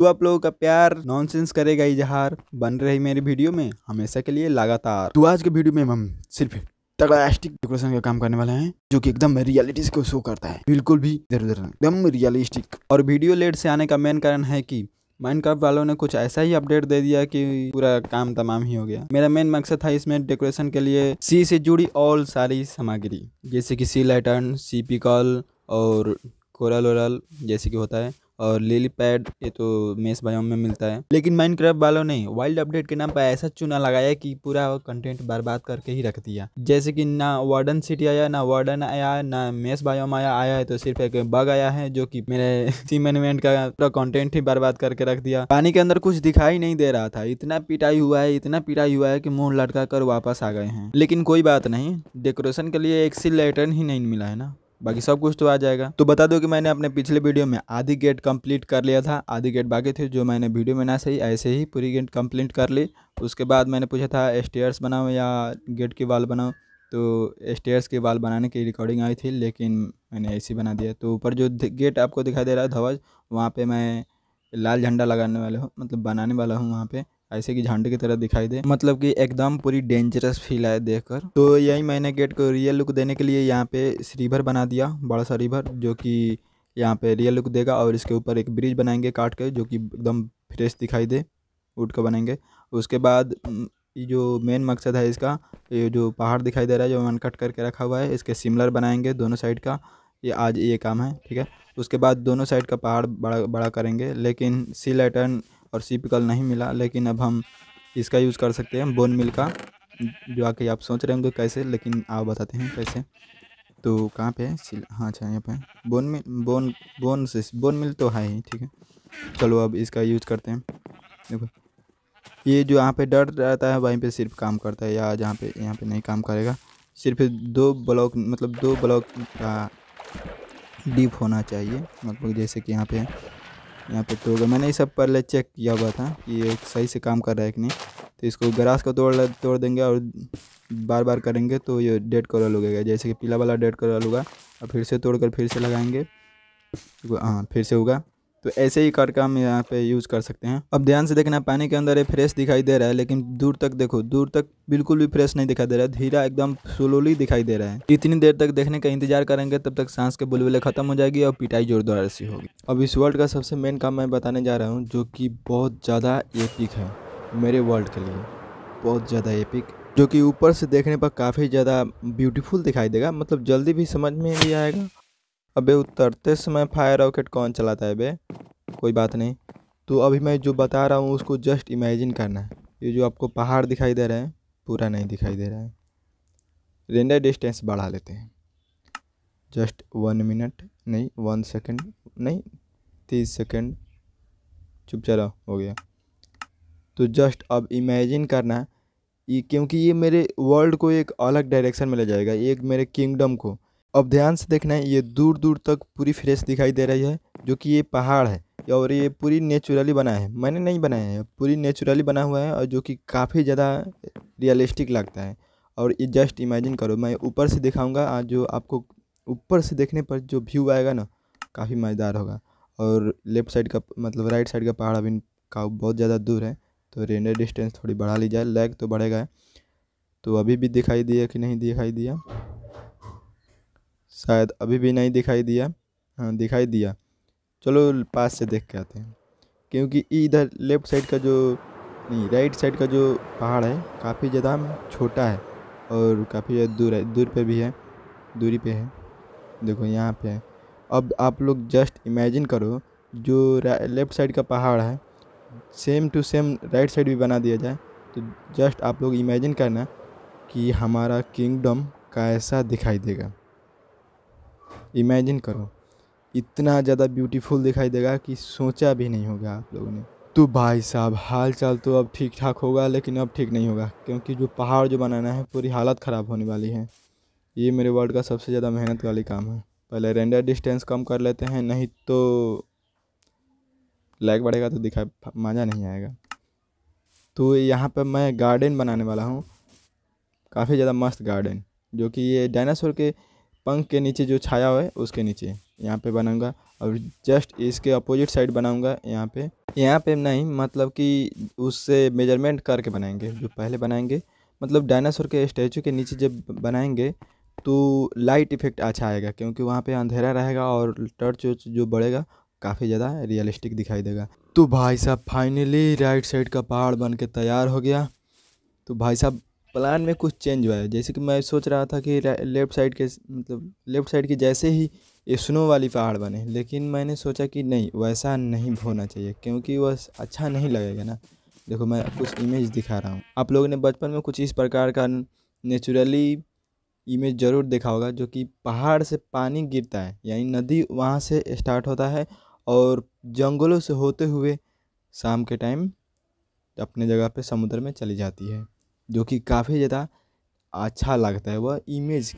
तो आप लोगों का प्यार नॉनसेंस करेगा इजहार बन रही मेरी वीडियो में हमेशा के लिए लगातार तो आज के वीडियो में हम सिर्फ तगड़ा एस्टिक डेकोरेशन का काम करने वाले हैं जो कि एकदम रियलिटी को शो करता है बिल्कुल भी इधर उधर एकदम रियलिस्टिक और वीडियो लेट से आने का मेन कारण है कि माइनक्राफ्ट वालों ने कुछ ऐसा ही अपडेट दे दिया कि पूरा काम तमाम ही हो गया मेरा मेन मकसद था इसमें डेकोरेशन के लिए सी से जुड़ी ऑल सारी सामग्री जैसे कि सी लाइटन सी पिकल और कोरल ओरल जैसे कि होता है और लिली पैड ये तो मेस बायोम में मिलता है लेकिन माइनक्राफ्ट वालों ने वाइल्ड अपडेट के नाम पर ऐसा चुना लगाया कि पूरा कंटेंट बर्बाद करके ही रख दिया जैसे कि ना वार्डन सिटी आया ना वार्डन आया ना मेस बायोम आया आया है तो सिर्फ एक बग आया है जो कि मेरे सीम का पूरा कंटेंट ही बर्बाद करके रख दिया पानी के अंदर कुछ दिखाई नहीं दे रहा था इतना पिटाई हुआ है इतना पिटाई हुआ है कि मुंह लटका कर वापस आ गए हैं लेकिन कोई बात नहीं डेकोरेशन के लिए एक सी लेटर ही नहीं मिला है ना बाकी सब कुछ तो आ जाएगा तो बता दो कि मैंने अपने पिछले वीडियो में आधी गेट कंप्लीट कर लिया था आधी गेट बाकी थी जो मैंने वीडियो में ना सही ऐसे ही पूरी गेट कंप्लीट कर ली उसके बाद मैंने पूछा था स्टेयर्स बनाओ या गेट की वाल बनाओ तो स्टेयर्स की वाल बनाने की रिकॉर्डिंग आई थी लेकिन मैंने ऐसी बना दिया तो ऊपर जो गेट आपको दिखाई दे रहा है ध्वज वहाँ पर मैं लाल झंडा लगाने वाला हूँ मतलब बनाने वाला हूँ वहाँ पर ऐसे कि झांडे की तरह दिखाई दे मतलब कि एकदम पूरी डेंजरस फील आए देखकर तो यही मैंने गेट को रियल लुक देने के लिए यहाँ पे रिवर बना दिया बड़ा सा रिवर जो कि यहाँ पे रियल लुक देगा और इसके ऊपर एक ब्रिज बनाएंगे काट के जो कि एकदम फ्रेश दिखाई दे उठ कर बनाएंगे उसके बाद ये जो मेन मकसद है इसका ये जो पहाड़ दिखाई दे रहा है जो मन कट करके रखा हुआ है इसके सिमिलर बनाएंगे दोनों साइड का ये आज ये काम है ठीक है उसके बाद दोनों साइड का पहाड़ बड़ा बड़ा करेंगे लेकिन सी लैटर्न और सी पिकल नहीं मिला लेकिन अब हम इसका यूज़ कर सकते हैं बोन मिल का जो आके आप सोच रहे होंगे कैसे लेकिन आप बताते हैं कैसे तो कहाँ पे है हाँ अच्छा यहाँ पे बोन मिल बोन बोन से बोन मिल तो है ही ठीक है चलो अब इसका यूज़ करते हैं देखो ये जो यहाँ पे डर रहता है वहीं पे सिर्फ काम करता है या जहाँ पे यहाँ पे नहीं काम करेगा सिर्फ दो ब्लॉक मतलब दो ब्लॉक का डीप होना चाहिए मतलब जैसे कि यहाँ पे यहाँ पे तो मैंने ये सब पहले चेक किया हुआ था कि ये सही से काम कर रहा है कि नहीं तो इसको ग्रास को तोड़ तोड़ देंगे और बार बार करेंगे तो ये डेड कलर उगेगा जैसे कि पीला वाला डेड कलर होगा और फिर से तोड़ कर फिर से लगाएंगे हाँ फिर से होगा तो ऐसे ही करके हम यहाँ पे यूज़ कर सकते हैं अब ध्यान से देखना पानी के अंदर ये फ्रेश दिखाई दे रहा है लेकिन दूर तक देखो दूर तक बिल्कुल भी फ्रेश नहीं दिखाई दे रहा है धीरा एकदम स्लोली दिखाई दे रहा है इतनी देर तक देखने का इंतजार करेंगे तब तक सांस के बुलबुले खत्म हो जाएगी और पिटाई जोरदार सी होगी अब इस वर्ल्ड का सबसे मेन काम मैं बताने जा रहा हूँ जो कि बहुत ज़्यादा एपिक है मेरे वर्ल्ड के लिए बहुत ज़्यादा एपिक जो कि ऊपर से देखने पर काफ़ी ज़्यादा ब्यूटीफुल दिखाई देगा मतलब जल्दी भी समझ में भी आएगा अबे उतरते समय फायर रॉकेट कौन चलाता है बे कोई बात नहीं तो अभी मैं जो बता रहा हूँ उसको जस्ट इमेजिन करना है ये जो आपको पहाड़ दिखाई दे रहे हैं पूरा नहीं दिखाई दे रहा है रेंडर डिस्टेंस बढ़ा लेते हैं जस्ट वन मिनट नहीं वन सेकंड नहीं तीस सेकंड चुप चला हो गया तो जस्ट अब इमेजिन करना ये क्योंकि ये मेरे वर्ल्ड को एक अलग डायरेक्शन में ले जाएगा एक मेरे किंगडम को अब ध्यान से देखना है ये दूर दूर तक पूरी फ्रेश दिखाई दे रही है जो कि ये पहाड़ है और ये पूरी नेचुरली बना है मैंने नहीं बनाया है पूरी नेचुरली बना हुआ है और जो कि काफ़ी ज़्यादा रियलिस्टिक लगता है और ये जस्ट इमेजिन करो मैं ऊपर से दिखाऊँगा जो आपको ऊपर से देखने पर जो व्यू आएगा ना काफ़ी मज़ेदार होगा और लेफ्ट साइड का मतलब राइट साइड का पहाड़ अभी का बहुत ज़्यादा दूर है तो रेंडर डिस्टेंस थोड़ी बढ़ा ली जाए लैग तो बढ़ेगा तो अभी भी दिखाई दिया कि नहीं दिखाई दिया शायद अभी भी नहीं दिखाई दिया हाँ दिखाई दिया चलो पास से देख के आते हैं क्योंकि इधर लेफ्ट साइड का जो नहीं राइट साइड का जो पहाड़ है काफ़ी ज़्यादा छोटा है और काफ़ी ज़्यादा दूर है दूर पे भी है दूरी पे है देखो यहाँ पे है अब आप लोग जस्ट इमेजिन करो जो लेफ़्ट साइड का पहाड़ है same to same right side भी बना दिया जाए तो जस्ट आप लोग इमेजिन करना कि हमारा किंगडम कैसा दिखाई देगा इमेजिन करो इतना ज़्यादा ब्यूटीफुल दिखाई देगा कि सोचा भी नहीं होगा आप लोगों ने तो भाई साहब हाल चाल तो अब ठीक ठाक होगा लेकिन अब ठीक नहीं होगा क्योंकि जो पहाड़ जो बनाना है पूरी हालत ख़राब होने वाली है ये मेरे वर्ल्ड का सबसे ज़्यादा मेहनत वाली काम है पहले रेंडर डिस्टेंस कम कर लेते हैं नहीं तो लैग बढ़ेगा तो दिखा मज़ा नहीं आएगा तो यहाँ पर मैं गार्डन बनाने वाला हूँ काफ़ी ज़्यादा मस्त गार्डन जो कि ये डायनासोर के पंख के नीचे जो छाया है उसके नीचे यहाँ पे बनाऊंगा और जस्ट इसके अपोजिट साइड बनाऊंगा यहाँ पे यहाँ पे नहीं मतलब कि उससे मेजरमेंट करके बनाएंगे जो पहले बनाएंगे मतलब डायनासोर के स्टैचू के नीचे जब बनाएंगे तो लाइट इफ़ेक्ट अच्छा आएगा क्योंकि वहाँ पे अंधेरा रहेगा और टर्च वर्च जो बढ़ेगा काफ़ी ज़्यादा रियलिस्टिक दिखाई देगा तो भाई साहब फाइनली राइट साइड का पहाड़ बन के तैयार हो गया तो भाई साहब प्लान में कुछ चेंज हुआ है जैसे कि मैं सोच रहा था कि लेफ़्ट साइड के मतलब लेफ़्ट साइड के जैसे ही स्नो वाली पहाड़ बने लेकिन मैंने सोचा कि नहीं वैसा नहीं होना चाहिए क्योंकि वह अच्छा नहीं लगेगा ना देखो मैं कुछ इमेज दिखा रहा हूँ आप लोगों ने बचपन में कुछ इस प्रकार का नेचुरली इमेज ज़रूर देखा होगा जो कि पहाड़ से पानी गिरता है यानी नदी वहाँ से स्टार्ट होता है और जंगलों से होते हुए शाम के टाइम अपने जगह पे समुद्र में चली जाती है जो कि काफ़ी ज़्यादा अच्छा लगता है वह इमेज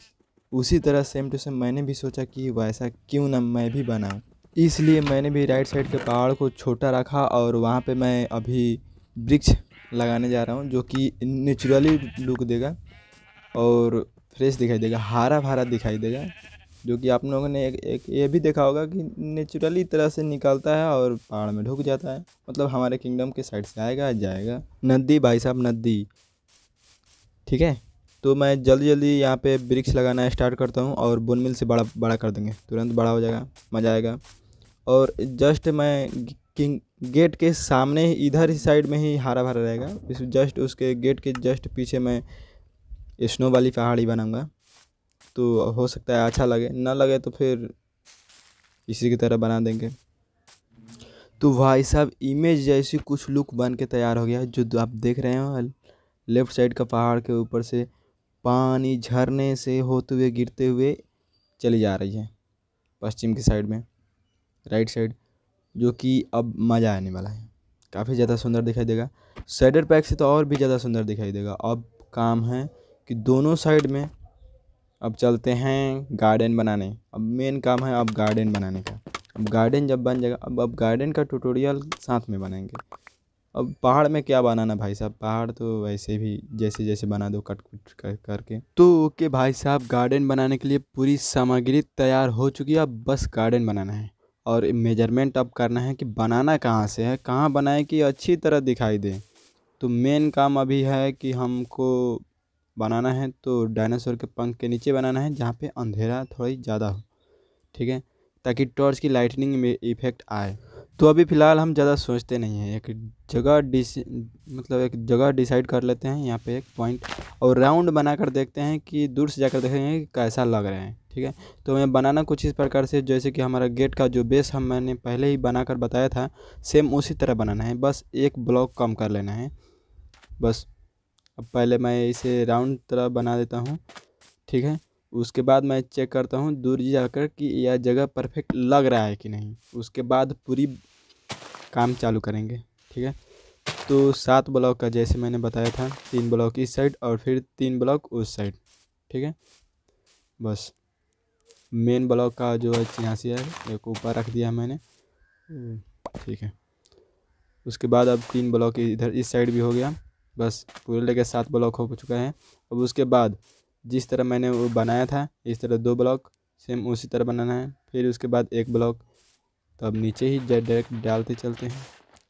उसी तरह सेम टू सेम मैंने भी सोचा कि वैसा क्यों ना मैं भी बनाऊं इसलिए मैंने भी राइट साइड के पहाड़ को छोटा रखा और वहाँ पे मैं अभी वृक्ष लगाने जा रहा हूँ जो कि नेचुरली लुक देगा और फ्रेश दिखाई देगा हरा भरा दिखाई देगा जो कि आप लोगों ने एक, एक ये भी देखा होगा कि नेचुरली तरह से निकलता है और पहाड़ में ढुक जाता है मतलब हमारे किंगडम के साइड से आएगा जाएगा नदी भाई साहब नदी ठीक है तो मैं जल्दी जल्दी यहाँ पे ब्रिक्स लगाना स्टार्ट करता हूँ और बोन मिल से बड़ा बड़ा कर देंगे तुरंत बड़ा हो जाएगा मज़ा आएगा और जस्ट मैं किंग गेट के सामने ही इधर ही साइड में ही हरा भरा रहेगा इस जस्ट उसके गेट के जस्ट पीछे मैं स्नो वाली पहाड़ी बनाऊँगा तो हो सकता है अच्छा लगे ना लगे तो फिर इसी की तरह बना देंगे तो भाई साहब इमेज जैसी कुछ लुक बन के तैयार हो गया जो आप देख रहे हो लेफ्ट साइड का पहाड़ के ऊपर से पानी झरने से होते हुए गिरते हुए चली जा रही है पश्चिम की साइड में राइट साइड जो कि अब मज़ा आने वाला है काफ़ी ज़्यादा सुंदर दिखाई देगा सैडर पैक से तो और भी ज़्यादा सुंदर दिखाई देगा अब काम है कि दोनों साइड में अब चलते हैं गार्डन बनाने अब मेन काम है अब गार्डन बनाने का अब गार्डन जब बन जाएगा अब अब गार्डन का ट्यूटोरियल साथ में बनाएंगे अब पहाड़ में क्या बनाना भाई साहब पहाड़ तो वैसे भी जैसे जैसे बना दो कट कुट कर करके तो ओके भाई साहब गार्डन बनाने के लिए पूरी सामग्री तैयार हो चुकी है अब बस गार्डन बनाना है और मेजरमेंट अब करना है कि बनाना कहाँ से है कहाँ बनाए कि अच्छी तरह दिखाई दे तो मेन काम अभी है कि हमको बनाना है तो डायनासोर के पंख के नीचे बनाना है जहाँ पे अंधेरा थोड़ी ज़्यादा हो ठीक है ताकि टॉर्च की लाइटनिंग में इफ़ेक्ट आए तो अभी फ़िलहाल हम ज़्यादा सोचते नहीं हैं एक जगह डिस मतलब एक जगह डिसाइड कर लेते हैं यहाँ पे एक पॉइंट और राउंड बना कर देखते हैं कि दूर से जाकर देखेंगे कि कैसा लग रहे हैं ठीक है तो मैं बनाना कुछ इस प्रकार से जैसे कि हमारा गेट का जो बेस हम मैंने पहले ही बना कर बताया था सेम उसी तरह बनाना है बस एक ब्लॉक कम कर लेना है बस अब पहले मैं इसे राउंड तरह बना देता हूँ ठीक है उसके बाद मैं चेक करता हूँ दूर जाकर कि यह जगह परफेक्ट लग रहा है कि नहीं उसके बाद पूरी काम चालू करेंगे ठीक है तो सात ब्लॉक का जैसे मैंने बताया था तीन ब्लॉक इस साइड और फिर तीन ब्लॉक उस साइड ठीक है बस मेन ब्लॉक का जो है छियासी है एक ऊपर रख दिया मैंने ठीक है उसके बाद अब तीन ब्लॉक इधर इस साइड भी हो गया बस पूरे लेके सात ब्लॉक हो चुका है अब उसके बाद जिस तरह मैंने वो बनाया था इस तरह दो ब्लॉक सेम उसी तरह बनाना है फिर उसके बाद एक ब्लॉक तो अब नीचे ही डायरेक्ट डालते चलते हैं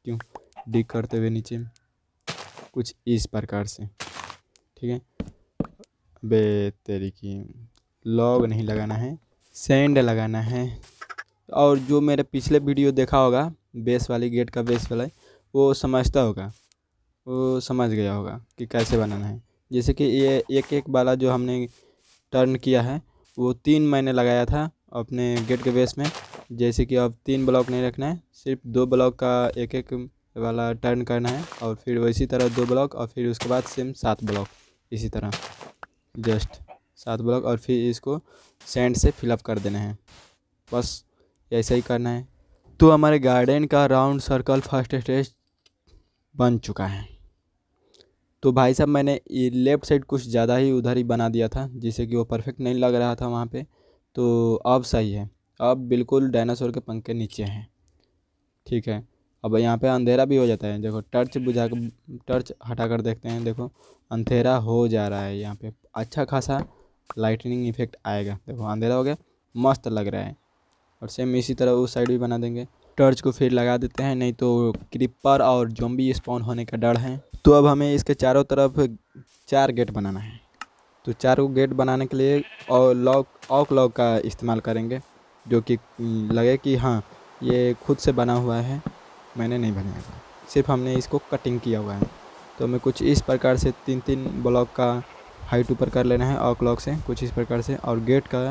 क्यों डिग करते हुए नीचे कुछ इस प्रकार से ठीक है बे तेरी की लॉग नहीं लगाना है सेंड लगाना है और जो मेरे पिछले वीडियो देखा होगा बेस वाली गेट का बेस वाला वो समझता होगा वो समझ गया होगा कि कैसे बनाना है जैसे कि ये एक एक वाला जो हमने टर्न किया है वो तीन मैंने लगाया था अपने गेट के बेस में जैसे कि अब तीन ब्लॉक नहीं रखना है सिर्फ दो ब्लॉक का एक एक वाला टर्न करना है और फिर वैसी तरह दो ब्लॉक और फिर उसके बाद सेम सात ब्लॉक इसी तरह जस्ट सात ब्लॉक और फिर इसको सेंड से फिलअप कर देना है बस ऐसा ही करना है तो हमारे गार्डन का राउंड सर्कल फर्स्ट स्टेज बन चुका है तो भाई साहब मैंने लेफ़्ट साइड कुछ ज़्यादा ही उधर ही बना दिया था जिससे कि वो परफेक्ट नहीं लग रहा था वहाँ पे तो अब सही है अब बिल्कुल डायनासोर के पंख के नीचे हैं ठीक है अब यहाँ पे अंधेरा भी हो जाता है देखो टर्च बुझा कर टर्च हटा कर देखते हैं देखो अंधेरा हो जा रहा है यहाँ पर अच्छा खासा लाइटनिंग इफेक्ट आएगा देखो अंधेरा हो गया मस्त लग रहा है और सेम इसी तरह उस साइड भी बना देंगे टर्च को फिर लगा देते हैं नहीं तो क्रिपर और जोम्बी स्पॉन होने का डर है तो अब हमें इसके चारों तरफ चार गेट बनाना है तो चारों गेट बनाने के लिए और लॉक ऑक लॉक का इस्तेमाल करेंगे जो कि लगे कि हाँ ये खुद से बना हुआ है मैंने नहीं बनाया सिर्फ हमने इसको कटिंग किया हुआ है तो हमें कुछ इस प्रकार से तीन तीन ब्लॉक का हाइट ऊपर कर लेना है ऑक लॉक से कुछ इस प्रकार से और गेट का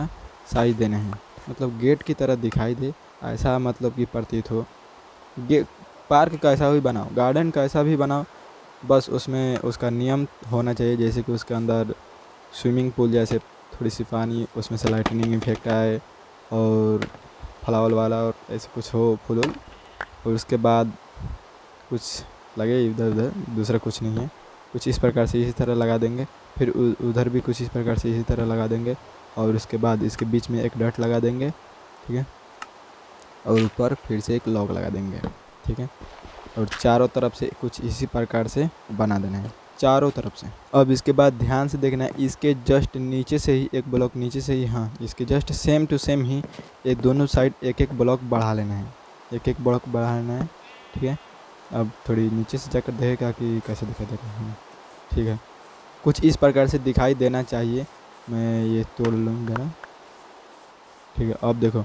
साइज़ देना है मतलब गेट की तरह दिखाई दे ऐसा मतलब कि प्रतीत हो गे पार्क का ऐसा भी बनाओ गार्डन का ऐसा भी बनाओ बस उसमें उसका नियम होना चाहिए जैसे कि उसके अंदर स्विमिंग पूल जैसे थोड़ी सी पानी उसमें से लाइटनिंग इफेक्ट आए और फलावल वाला और ऐसे कुछ हो फूल और उसके बाद कुछ लगे इधर उधर दूसरा कुछ नहीं है कुछ इस प्रकार से इसी तरह लगा देंगे फिर उधर भी कुछ इस प्रकार से इसी तरह लगा देंगे और उसके बाद इसके बीच में एक डट लगा देंगे ठीक है और ऊपर फिर से एक लॉक लगा देंगे ठीक है और चारों तरफ से कुछ इसी प्रकार से बना देना है चारों तरफ से अब इसके बाद ध्यान से देखना है इसके जस्ट नीचे से ही एक ब्लॉक नीचे से ही हाँ इसके जस्ट सेम टू सेम ही ये दोनों साइड एक एक ब्लॉक बढ़ा लेना है एक एक ब्लॉक बढ़ा लेना है ठीक है अब थोड़ी नीचे से जाकर देखेगा कि कैसे दिखाई देगा हाँ ठीक है कुछ इस प्रकार से दिखाई देना चाहिए मैं ये तोड़ लूँ ज़रा ठीक है अब देखो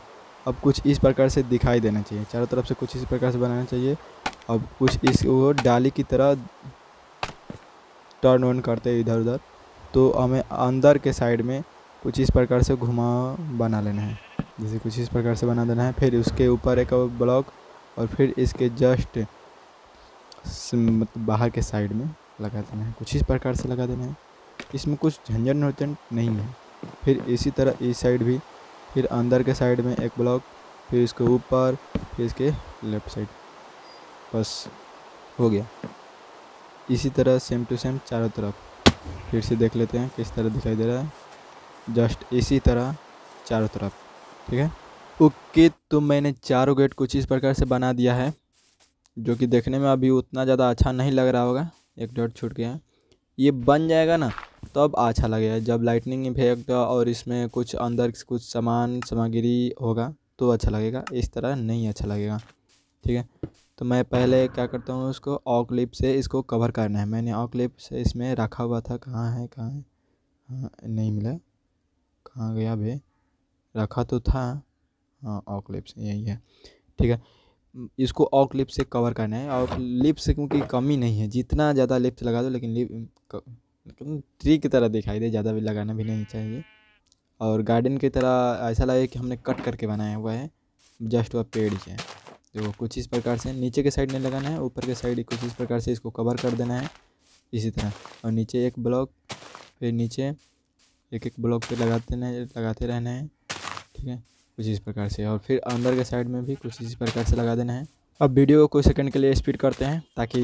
अब कुछ इस प्रकार से दिखाई देना चाहिए चारों तरफ से कुछ इस प्रकार से बनाना चाहिए अब कुछ इस वो डाली की तरह टर्न ऑन करते हैं इधर उधर तो हमें अंदर के साइड में कुछ इस प्रकार से घुमा बना लेना है जैसे कुछ इस प्रकार से बना देना है फिर उसके ऊपर एक ब्लॉक और फिर इसके जस्ट मतलब बाहर के साइड में लगा देना है कुछ इस प्रकार से लगा देना है इसमें कुछ झंझट नोचन नहीं है फिर इसी तरह इस साइड भी फिर अंदर के साइड में एक ब्लॉक फिर इसके ऊपर फिर इसके लेफ्ट साइड बस हो गया इसी तरह सेम टू सेम चारों तरफ फिर से देख लेते हैं किस तरह दिखाई दे रहा है जस्ट इसी तरह चारों तरफ ठीक है ओके तो मैंने चारों गेट कुछ इस प्रकार से बना दिया है जो कि देखने में अभी उतना ज़्यादा अच्छा नहीं लग रहा होगा एक डॉट छूट गया है ये बन जाएगा ना तब तो अच्छा लगेगा जब लाइटनिंग इफेक्ट और इसमें कुछ अंदर कुछ सामान सामग्री होगा तो अच्छा लगेगा इस तरह नहीं अच्छा लगेगा ठीक है तो मैं पहले क्या करता हूँ उसको ऑकलिप से इसको कवर करना है मैंने ऑकलिप से इसमें रखा हुआ था कहाँ है कहाँ है हाँ नहीं मिला कहाँ गया भे रखा तो था हाँ ऑकलिप्स से यही है ठीक है इसको ऑकलिप से कवर करना है और लिप्स क्योंकि कमी नहीं है जितना ज़्यादा लिप्स लगा दो लेकिन लिप ट्री की तरह दिखाई दे ज़्यादा भी लगाना भी नहीं चाहिए और गार्डन की तरह ऐसा लगे कि हमने कट करके बनाया हुआ है जस्ट वह पेड़ ही है तो कुछ इस प्रकार से नीचे के साइड नहीं लगाना है ऊपर के साइड कुछ इस प्रकार से इसको कवर कर देना है इसी तरह और नीचे एक ब्लॉक फिर नीचे एक एक ब्लॉक पे लगाते लगाते रहना है ठीक है कुछ इस प्रकार से और फिर अंदर के साइड में भी कुछ इसी प्रकार से लगा देना है अब वीडियो को कुछ सेकंड के लिए स्पीड करते हैं ताकि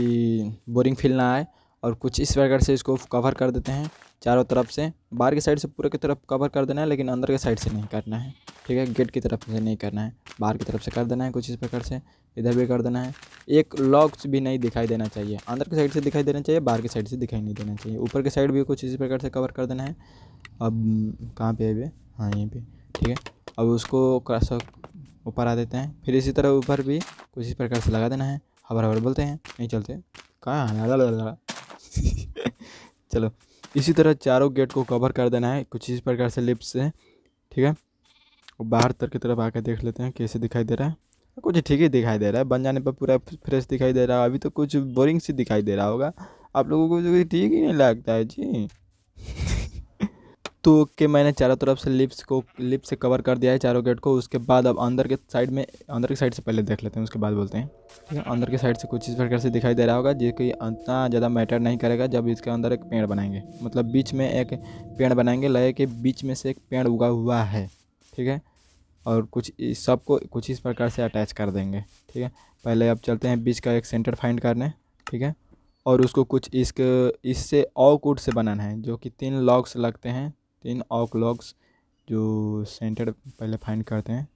बोरिंग फील ना आए और कुछ इस प्रकार से इसको कवर कर देते हैं चारों तरफ से बाहर के साइड से पूरे की तरफ कवर कर देना है लेकिन अंदर के साइड से नहीं करना है ठीक है गेट की तरफ से नहीं करना है बाहर की तरफ से कर देना है कुछ इस प्रकार से इधर भी कर देना है एक लॉक्स भी नहीं दिखाई देना चाहिए अंदर के साइड से दिखाई देना चाहिए बाहर की साइड से दिखाई नहीं देना चाहिए ऊपर के साइड भी कुछ इसी प्रकार से कवर कर देना है अब कहाँ पर है हाँ यहीं पर ठीक है अब उसको ऊपर आ देते हैं फिर इसी तरह ऊपर भी कुछ इस प्रकार से लगा देना है हबर हबर बोलते हैं नहीं चलते कहाँ ज़्यादा लगा चलो इसी तरह चारों गेट को कवर कर देना है कुछ इस प्रकार से लिप्स से ठीक है और बाहर तर की तरफ आकर देख लेते हैं कैसे दिखाई दे रहा है कुछ ठीक ही दिखाई दे रहा है बन जाने पर पूरा फ्रेश दिखाई दे रहा है अभी तो कुछ बोरिंग सी दिखाई दे रहा होगा आप लोगों को तो ठीक ही नहीं लगता है जी तो के मैंने चारों तरफ से लिप्स को लिप्स से कवर कर दिया है चारों गेट को उसके बाद अब अंदर के साइड में अंदर के साइड से पहले देख लेते हैं उसके बाद बोलते हैं ठीक है अंदर के साइड से कुछ इस प्रकार से दिखाई दे रहा होगा जो कि इतना ज़्यादा मैटर नहीं करेगा जब इसके अंदर एक पेड़ बनाएंगे मतलब बीच में एक पेड़ बनाएंगे लगे कि बीच में से एक पेड़ उगा हुआ है ठीक है और कुछ सबको कुछ इस प्रकार से अटैच कर देंगे ठीक है पहले अब चलते हैं बीच का एक सेंटर फाइंड करने ठीक है और उसको कुछ इसके इससे और कोट से बनाना है जो कि तीन लॉक्स लगते हैं तीन लॉक्स जो सेंटर पहले फाइंड करते हैं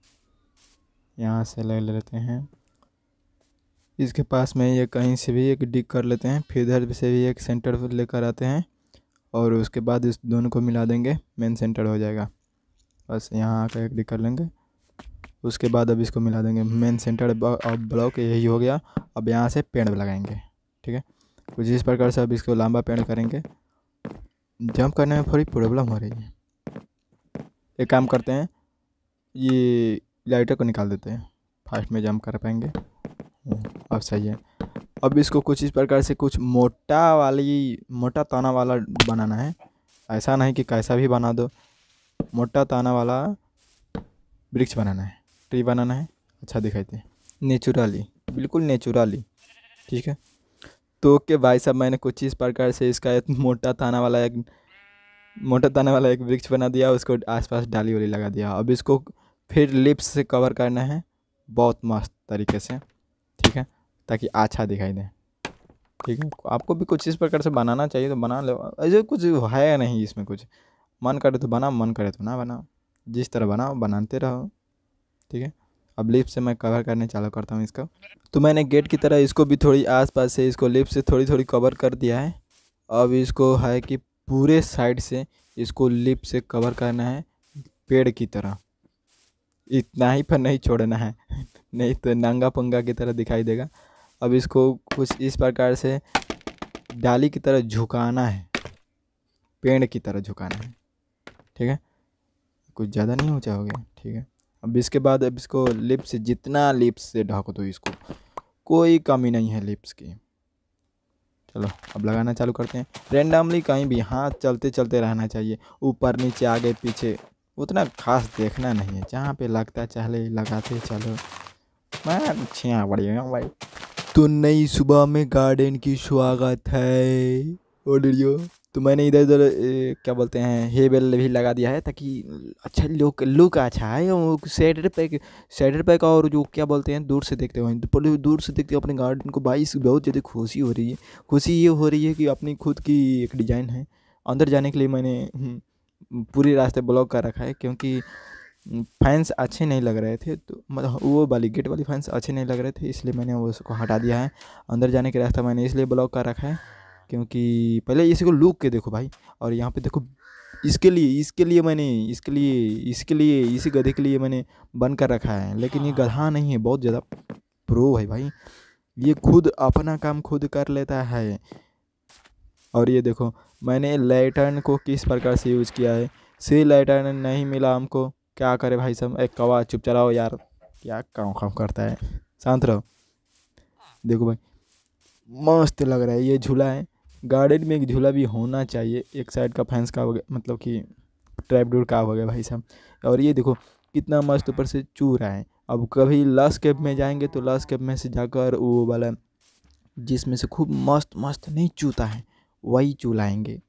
यहाँ से ले लेते हैं इसके पास में ये कहीं से भी एक डिक कर लेते हैं फिर इधर से भी एक सेंटर लेकर आते हैं और उसके बाद इस दोनों को मिला देंगे मेन सेंटर हो जाएगा बस यहाँ आकर एक डिक कर लेंगे उसके बाद अब इसको मिला देंगे मेन सेंटर और ब्लॉक यही हो गया अब यहाँ से पेड़ लगाएंगे ठीक है कुछ इस प्रकार से अब इसको लंबा पेड़ करेंगे जंप करने में थोड़ी प्रॉब्लम हो रही है एक काम करते हैं ये लाइटर को निकाल देते हैं फास्ट में जंप कर पाएंगे हम्म, अब सही है अब इसको कुछ इस प्रकार से कुछ मोटा वाली मोटा ताना वाला बनाना है ऐसा नहीं कि कैसा भी बना दो मोटा ताना वाला वृक्ष बनाना है ट्री बनाना है अच्छा दिखाई दे नेचुरली बिल्कुल नेचुरली ठीक है तो ओके भाई साहब मैंने कुछ इस प्रकार से इसका एक मोटा ताना वाला एक मोटा ताना वाला एक वृक्ष बना दिया उसको आसपास डाली वाली लगा दिया अब इसको फिर लिप्स से कवर करना है बहुत मस्त तरीके से ठीक है ताकि अच्छा दिखाई दे ठीक है आपको भी कुछ इस प्रकार से बनाना चाहिए तो बना लो ऐसे कुछ है नहीं इसमें कुछ मन करे तो बनाओ मन करे तो ना बनाओ जिस तरह बनाओ बनाते रहो ठीक है अब लिप से मैं कवर करने चालू करता हूँ इसका तो मैंने गेट की तरह इसको भी थोड़ी आसपास से इसको लिप से थोड़ी थोड़ी कवर कर दिया है अब इसको है कि पूरे साइड से इसको लिप से कवर करना है पेड़ की तरह इतना ही पर नहीं छोड़ना है नहीं तो नंगा पंगा की तरह दिखाई देगा अब इसको कुछ इस प्रकार से डाली की तरह झुकाना है पेड़ की तरह झुकाना है ठीक है कुछ ज़्यादा नहीं ऊँचा हो गया ठीक है अब इसके बाद अब इसको लिप्स जितना लिप्स से ढक दो तो इसको कोई कमी नहीं है लिप्स की चलो अब लगाना चालू करते हैं रेंडमली कहीं भी हाथ चलते चलते रहना चाहिए ऊपर नीचे आगे पीछे उतना खास देखना नहीं है जहाँ पे लगता चले लगाते चलो मैं छिया बढ़िया भाई तो नई सुबह में गार्डन की स्वागत है ओडियो तो मैंने इधर उधर क्या बोलते हैं हे बेल भी लगा दिया है ताकि अच्छा लुक लुक अच्छा है और सैटर पैक सैटर पैक और जो क्या बोलते हैं दूर से देखते हुए तो दूर से देखते हुए अपने गार्डन को बाईस बहुत ज़्यादा खुशी हो रही है खुशी ये हो रही है कि अपनी खुद की एक डिज़ाइन है अंदर जाने के लिए मैंने हम्म, पूरे रास्ते ब्लॉक कर रखा है क्योंकि फैंस हम्म, अच्छे नहीं लग रहे थे तो मतलब वो वाली गेट वाली फैंस अच्छे नहीं लग रहे थे इसलिए मैंने उसको हटा दिया है अंदर जाने के रास्ता मैंने इसलिए ब्लॉक कर रखा है क्योंकि पहले इसी को लूक के देखो भाई और यहाँ पे देखो इसके लिए इसके लिए मैंने इसके लिए इसके लिए इसी गधे के लिए मैंने बन कर रखा है लेकिन ये गधा हाँ। नहीं है बहुत ज़्यादा प्रो है भाई ये खुद अपना काम खुद कर लेता है और ये देखो मैंने लाइटन को किस प्रकार से यूज किया है सी लाइटन नहीं मिला हमको क्या करे भाई सब एक कवा चुप चलाओ यार क्या काम काम करता है शांत रहो देखो भाई मस्त लग रहा है ये झूला है गार्डन में एक झूला भी होना चाहिए एक साइड का फैंस का हो गया मतलब कि ट्रैप डूर का हो गया भाई साहब और ये देखो कितना मस्त ऊपर से चू रहा है अब कभी लास्ट कैप में जाएंगे तो लास्ट कैप में से जाकर वो वाला जिसमें से खूब मस्त मस्त नहीं चूता है वही चू लाएंगे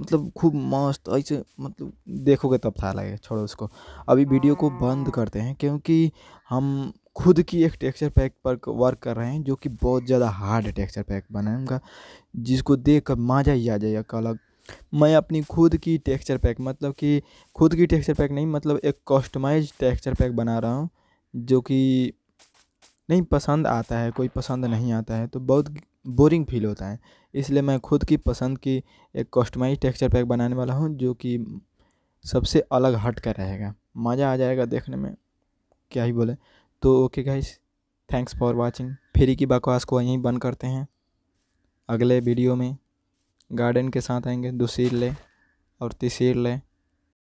मतलब खूब मस्त ऐसे मतलब देखोगे तब था लगेगा छोड़ो उसको अभी वीडियो को बंद करते हैं क्योंकि हम खुद की एक टेक्सचर पैक पर वर्क कर रहे हैं जो कि बहुत ज़्यादा हार्ड टेक्सचर पैक बनाए उनका जिसको देख कर मजा ही आ जाएगा अलग मैं अपनी खुद की टेक्सचर पैक मतलब कि खुद की टेक्सचर पैक नहीं मतलब एक कस्टमाइज टेक्सचर पैक बना रहा हूँ जो कि नहीं पसंद आता है कोई पसंद नहीं आता है तो बहुत बोरिंग फील होता है इसलिए मैं खुद की पसंद की एक कस्टमाइज टेक्सचर पैक बनाने वाला हूँ जो कि सबसे अलग हट कर रहेगा मज़ा आ जाएगा देखने में क्या ही बोले तो okay guys thanks for watching free की बकवास को यहीं बंद करते हैं अगले वीडियो में गार्डन के साथ आएंगे दूसरी ले और तीसरी ले